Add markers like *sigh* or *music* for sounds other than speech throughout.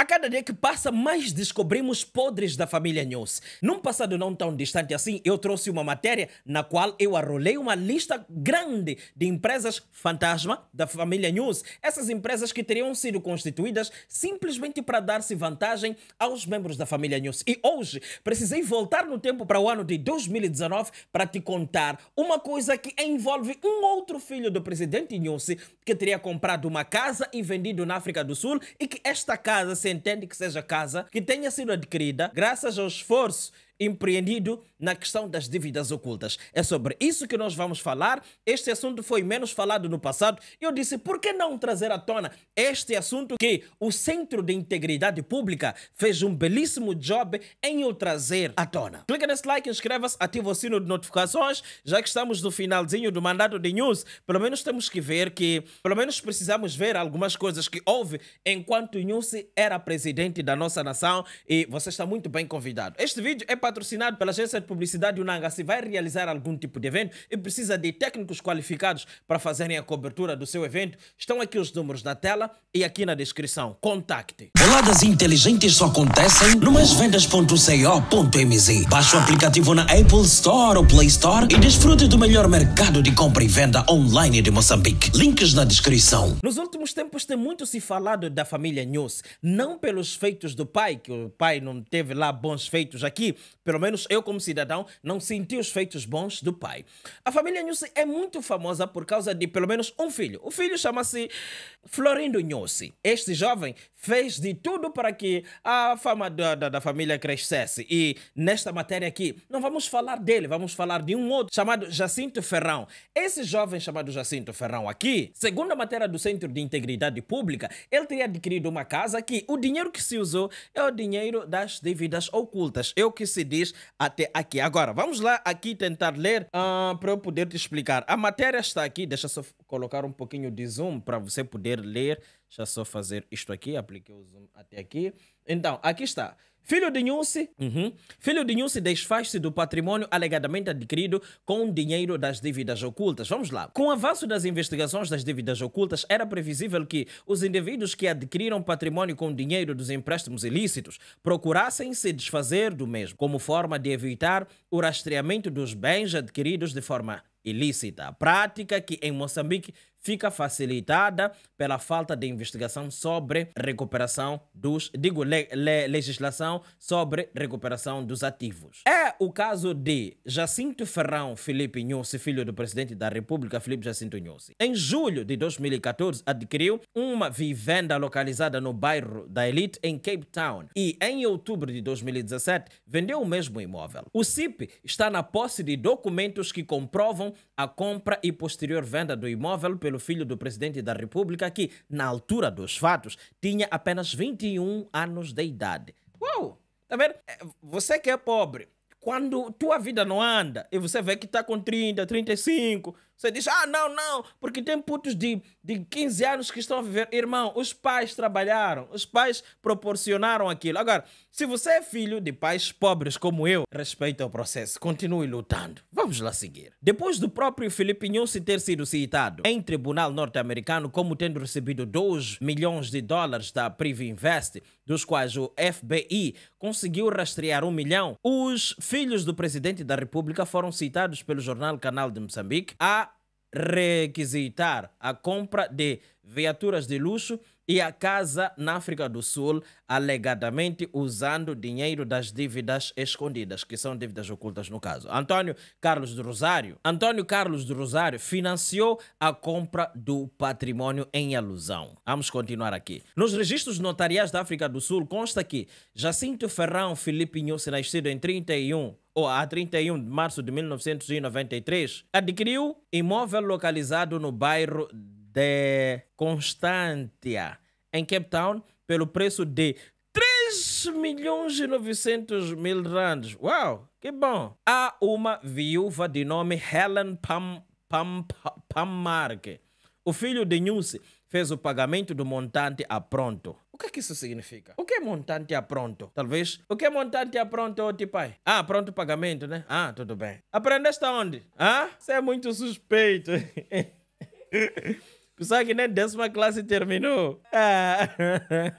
A cada dia que passa, mais descobrimos podres da família News. Num passado não tão distante assim, eu trouxe uma matéria na qual eu arrolei uma lista grande de empresas fantasma da família News. Essas empresas que teriam sido constituídas simplesmente para dar-se vantagem aos membros da família News. E hoje, precisei voltar no tempo para o ano de 2019 para te contar uma coisa que envolve um outro filho do presidente News que teria comprado uma casa e vendido na África do Sul e que esta casa se entende que seja casa, que tenha sido adquirida graças ao esforço empreendido na questão das dívidas ocultas. É sobre isso que nós vamos falar. Este assunto foi menos falado no passado. Eu disse, por que não trazer à tona este assunto que o Centro de Integridade Pública fez um belíssimo job em o trazer à tona? Clica nesse like, inscreva-se, ativa o sino de notificações. Já que estamos no finalzinho do mandato de news, pelo menos temos que ver que, pelo menos precisamos ver algumas coisas que houve enquanto News era presidente da nossa nação e você está muito bem convidado. Este vídeo é para patrocinado pela agência de publicidade de Unanga, se vai realizar algum tipo de evento e precisa de técnicos qualificados para fazerem a cobertura do seu evento, estão aqui os números na tela e aqui na descrição. Contacte. boladas inteligentes só acontecem no maisvendas.co.mz. Baixe o aplicativo na Apple Store ou Play Store e desfrute do melhor mercado de compra e venda online de Moçambique. Links na descrição. Nos últimos tempos tem muito se falado da família News, não pelos feitos do pai, que o pai não teve lá bons feitos aqui, pelo menos eu como cidadão, não senti os feitos bons do pai. A família Nhusi é muito famosa por causa de pelo menos um filho. O filho chama-se Florindo Nhusi. Este jovem fez de tudo para que a fama da, da, da família crescesse. E nesta matéria aqui, não vamos falar dele, vamos falar de um outro chamado Jacinto Ferrão. Esse jovem chamado Jacinto Ferrão aqui, segundo a matéria do Centro de Integridade Pública, ele teria adquirido uma casa que o dinheiro que se usou é o dinheiro das dívidas ocultas. Eu que se diz diz até aqui. Agora, vamos lá aqui tentar ler uh, ah, para eu poder te explicar. A matéria está aqui, deixa só colocar um pouquinho de zoom para você poder ler. Deixa só fazer isto aqui, apliquei o zoom até aqui. Então, aqui está. Filho de Nhusi, uhum. filho de Nhusi desfaz-se do patrimônio alegadamente adquirido com o dinheiro das dívidas ocultas. Vamos lá. Com o avanço das investigações das dívidas ocultas, era previsível que os indivíduos que adquiriram patrimônio com dinheiro dos empréstimos ilícitos procurassem se desfazer do mesmo, como forma de evitar o rastreamento dos bens adquiridos de forma ilícita, prática que em Moçambique fica facilitada pela falta de investigação sobre recuperação dos, digo, le, le, legislação sobre recuperação dos ativos. É o caso de Jacinto Ferrão Felipe Nhusse, filho do presidente da República, Felipe Jacinto Nhusse. Em julho de 2014, adquiriu uma vivenda localizada no bairro da Elite, em Cape Town, e em outubro de 2017 vendeu o mesmo imóvel. O CIP está na posse de documentos que comprovam a à compra e posterior venda do imóvel pelo filho do presidente da República, que, na altura dos fatos, tinha apenas 21 anos de idade. Uau! Tá vendo? É, você que é pobre, quando tua vida não anda e você vê que está com 30, 35, você diz, ah, não, não, porque tem putos de, de 15 anos que estão a viver. Irmão, os pais trabalharam, os pais proporcionaram aquilo. Agora, se você é filho de pais pobres como eu, respeita o processo, continue lutando. Vamos lá seguir. Depois do próprio Felipe Nhusi ter sido citado em tribunal norte-americano como tendo recebido 2 milhões de dólares da Prive Invest, dos quais o FBI conseguiu rastrear um milhão, os filhos do presidente da República foram citados pelo jornal Canal de Moçambique a requisitar a compra de viaturas de luxo e a casa na África do Sul, alegadamente usando dinheiro das dívidas escondidas, que são dívidas ocultas no caso. Antônio Carlos do Rosário. Antônio Carlos do Rosário financiou a compra do patrimônio em alusão. Vamos continuar aqui. Nos registros notariais da África do Sul consta que Jacinto Ferrão Filipe Nhusse, nascido em 31 ou a 31 de março de 1993, adquiriu imóvel localizado no bairro de Constância, em Cape Town, pelo preço de 3 milhões e 900 mil rands. Uau, que bom! Há uma viúva de nome Helen Pam, Pam, Pam, Pam o filho de Nhusi fez o pagamento do montante a pronto. O que é que isso significa? O que é montante a pronto? Talvez. O que é montante a pronto, ô pai? Ah, pronto pagamento, né? Ah, tudo bem. Aprendeste onde Ah? Você é muito suspeito. Pessoal *laughs* que nem décima classe terminou. Ah.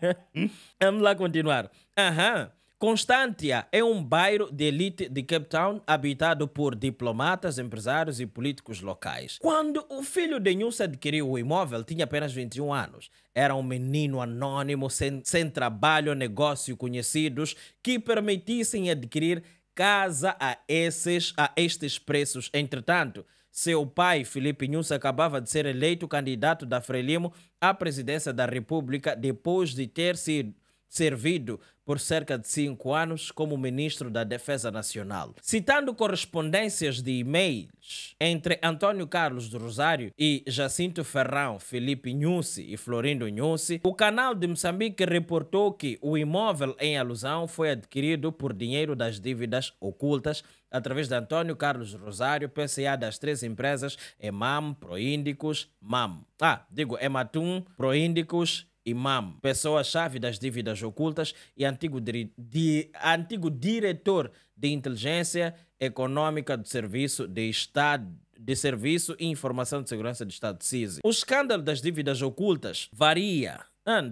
*laughs* Vamos lá continuar. Aham. Constantia é um bairro de elite de Cape Town habitado por diplomatas, empresários e políticos locais. Quando o filho de Nunes adquiriu o imóvel, tinha apenas 21 anos. Era um menino anônimo, sem, sem trabalho, negócio conhecidos, que permitissem adquirir casa a, esses, a estes preços. Entretanto, seu pai, Felipe Nunes, acabava de ser eleito candidato da Frelimo à presidência da República depois de ter sido servido por cerca de cinco anos como ministro da Defesa Nacional. Citando correspondências de e-mails entre Antônio Carlos do Rosário e Jacinto Ferrão, Felipe Nhusi e Florindo Nhusi, o canal de Moçambique reportou que o imóvel em alusão foi adquirido por dinheiro das dívidas ocultas através de Antônio Carlos Rosário, PCA das três empresas EMAM, Proíndicos, MAM. Ah, digo, EMATUM, Proíndicos imam, pessoa-chave das dívidas ocultas e antigo, di, antigo diretor de inteligência econômica do Serviço de Estado de Serviço e Informação de Segurança do Estado, (CISI). O escândalo das dívidas ocultas varia,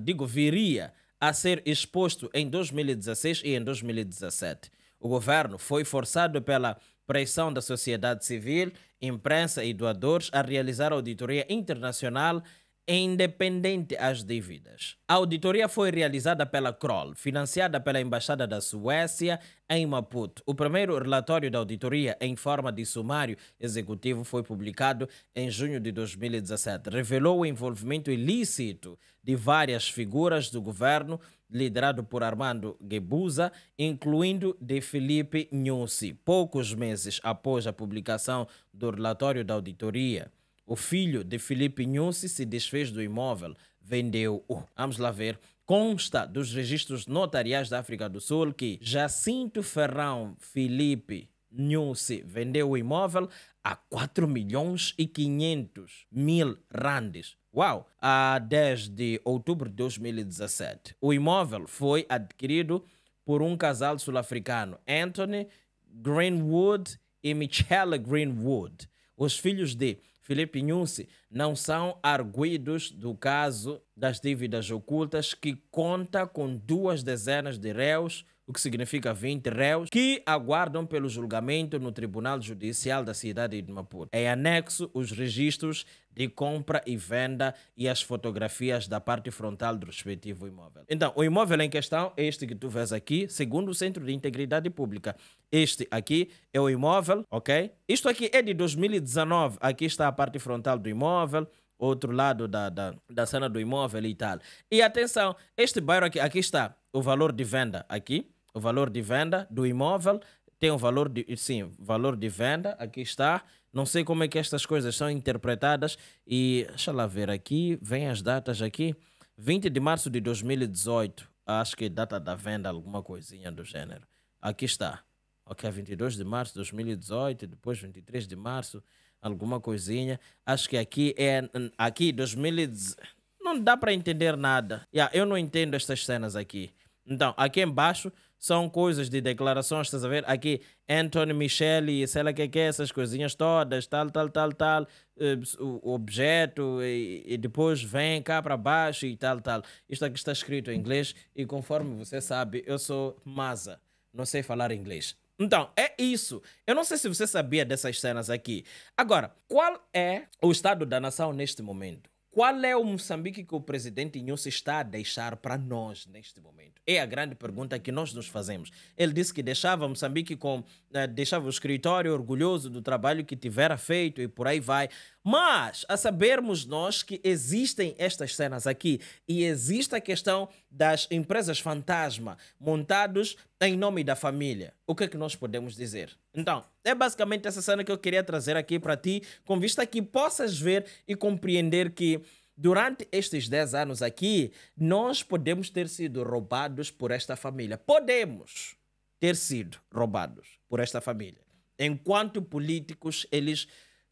digo viria, a ser exposto em 2016 e em 2017. O governo foi forçado pela pressão da sociedade civil, imprensa e doadores a realizar auditoria internacional independente às dívidas. A auditoria foi realizada pela Kroll, financiada pela Embaixada da Suécia em Maputo. O primeiro relatório da auditoria, em forma de sumário executivo, foi publicado em junho de 2017. Revelou o envolvimento ilícito de várias figuras do governo, liderado por Armando Guebuza, incluindo de Felipe Nussi, poucos meses após a publicação do relatório da auditoria. O filho de Felipe Nussi se desfez do imóvel, vendeu-o. Vamos lá ver. Consta dos registros notariais da África do Sul que Jacinto Ferrão Felipe Nussi vendeu o imóvel a 4 milhões e 500 mil randes. Uau! A 10 de outubro de 2017. O imóvel foi adquirido por um casal sul-africano, Anthony Greenwood e Michelle Greenwood, os filhos de Felipe Nunes não são arguídos do caso das dívidas ocultas, que conta com duas dezenas de réus, o que significa 20 réus, que aguardam pelo julgamento no Tribunal Judicial da cidade de Maputo. Em anexo, os registros de compra e venda e as fotografias da parte frontal do respectivo imóvel. Então, o imóvel em questão, este que tu vês aqui, segundo o Centro de Integridade Pública, este aqui é o imóvel, ok? Isto aqui é de 2019, aqui está a parte frontal do imóvel, imóvel, outro lado da, da, da cena do imóvel e tal. E atenção, este bairro aqui, aqui está o valor de venda aqui, o valor de venda do imóvel, tem o valor de, sim, valor de venda, aqui está. Não sei como é que estas coisas são interpretadas e deixa lá ver aqui, vem as datas aqui. 20 de março de 2018, acho que é data da venda, alguma coisinha do gênero. Aqui está. Ok, 22 de março de 2018, depois 23 de março alguma coisinha. Acho que aqui é aqui 2010 não dá para entender nada. Yeah, eu não entendo estas cenas aqui. Então, aqui embaixo são coisas de declarações, estás a ver? Aqui, Anthony Michele, sei lá o que, é, é essas coisinhas todas, tal, tal, tal, tal, eh, o objeto, e, e depois vem cá para baixo e tal, tal. Isto aqui está escrito em inglês e conforme você sabe, eu sou Maza, não sei falar inglês. Então, é isso. Eu não sei se você sabia dessas cenas aqui. Agora, qual é o estado da nação neste momento? Qual é o Moçambique que o presidente Inhosso está a deixar para nós neste momento? É a grande pergunta que nós nos fazemos. Ele disse que deixava Moçambique com. Né, deixava o escritório orgulhoso do trabalho que tivera feito e por aí vai. Mas, a sabermos nós que existem estas cenas aqui e existe a questão das empresas fantasma montados em nome da família. O que é que nós podemos dizer? Então, é basicamente essa cena que eu queria trazer aqui para ti, com vista que possas ver e compreender que durante estes 10 anos aqui, nós podemos ter sido roubados por esta família. Podemos ter sido roubados por esta família. Enquanto políticos eles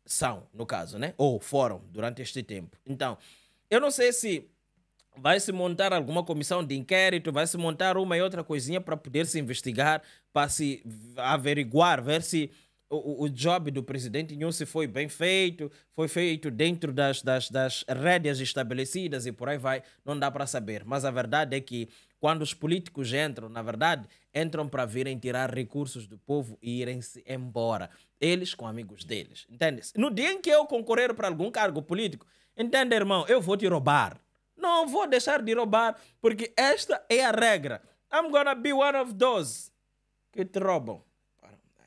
são, no caso, né? Ou foram durante este tempo. Então, eu não sei se vai se montar alguma comissão de inquérito, vai se montar uma e outra coisinha para poder se investigar, para se averiguar, ver se o, o job do presidente se foi bem feito, foi feito dentro das, das, das rédeas estabelecidas e por aí vai, não dá para saber. Mas a verdade é que quando os políticos entram, na verdade, entram para virem tirar recursos do povo e irem-se embora. Eles com amigos deles, entende-se? No dia em que eu concorrer para algum cargo político, entende, irmão, eu vou te roubar. Não vou deixar de roubar, porque esta é a regra. I'm gonna be one of those que te roubam.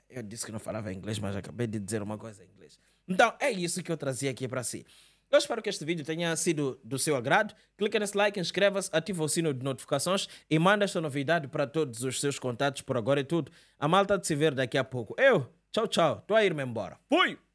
Eu disse que não falava inglês, mas acabei de dizer uma coisa em inglês. Então, é isso que eu trazia aqui para si. Eu espero que este vídeo tenha sido do seu agrado. Clique nesse like, inscreva-se, ativa o sino de notificações e manda esta novidade para todos os seus contatos por agora e é tudo. A malta de se ver daqui a pouco. Eu, tchau, tchau. Estou a ir-me embora. Fui!